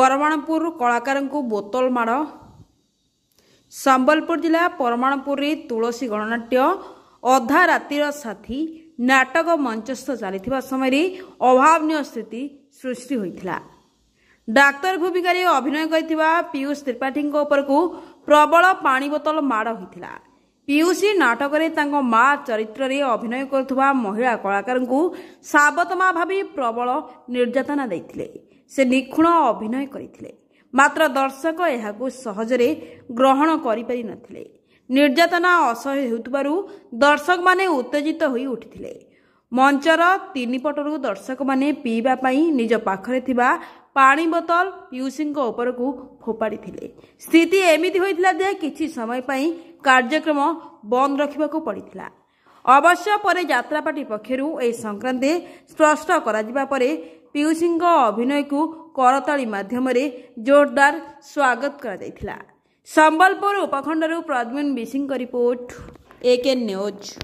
ପରମାଣପୁରରୁ କଳାକାରଙ୍କୁ ବୋତଲ ମାଡ଼ ସମ୍ବଲପୁର ଜିଲ୍ଲା ପରମାଣପୁରରେ ତୁଳସୀ ଗଣନାଟ୍ୟ ଅଧା ରାତିର ସାଥୀ ନାଟକ ମଞ୍ଚସ୍ଥ ଚାଲିଥିବା ସମୟରେ ଅଭାବନୀୟ ସ୍ଥିତି ସୃଷ୍ଟି ହୋଇଥିଲା ଡାକ୍ତର ଭୂମିକାରେ ଅଭିନୟ କରିଥିବା ପିୟୁଷ ତ୍ରିପାଠୀଙ୍କ ଉପରକୁ ପ୍ରବଳ ପାଣି ବୋତଲ ମାଡ଼ ହୋଇଥିଲା ପିଉସୀ ନାଟକରେ ତାଙ୍କ ମା ଚରିତ୍ରରେ ଅଭିନୟ କରୁଥିବା ମହିଳା କଳାକାରଙ୍କୁ ସାବତମା ଭାବେ ପ୍ରବଳ ନିର୍ଯାତନା ଦେଇଥିଲେ ସେ ନିଖୁଣ ଅଭିନୟ କରିଥିଲେ ମାତ୍ର ଦର୍ଶକ ଏହାକୁ ସହଜରେ ଗ୍ରହଣ କରିପାରିନଥିଲେ ନିର୍ଯାତନା ଅସହ୍ୟ ହେଉଥିବାରୁ ଦର୍ଶକମାନେ ଉତ୍ତେଜିତ ହୋଇ ଉଠିଥିଲେ ମଞ୍ଚର ତିନି ପଟରୁ ଦର୍ଶକମାନେ ପିଇବା ପାଇଁ ନିଜ ପାଖରେ ଥିବା ପାଣି ବୋତଲ ପିଉସୀଙ୍କ ଉପରକୁ ଫୋପାଡ଼ିଥିଲେ ସ୍ଥିତି ଏମିତି ହୋଇଥିଲା ଯେ କିଛି ସମୟ ପାଇଁ କାର୍ଯ୍ୟକ୍ରମ ବନ୍ଦ ରଖିବାକୁ ପଡ଼ିଥିଲା ଅବଶ୍ୟ ପରେ ଯାତ୍ରା ପାର୍ଟି ପକ୍ଷରୁ ଏ ସଂକ୍ରାନ୍ତରେ ସ୍ପଷ୍ଟ କରାଯିବା ପରେ ପିଉସୀଙ୍କ ଅଭିନୟକୁ କରତାଳି ମାଧ୍ୟମରେ ଜୋରଦାର ସ୍ୱାଗତ କରାଯାଇଥିଲା ସମ୍ବଲପୁର ଉପଖଣ୍ଡରୁ ପ୍ରଦ୍ୟୁନ୍ ବିଶିଙ୍କ ରିପୋର୍ଟ ଏକେ ନ୍ୟୁଜ୍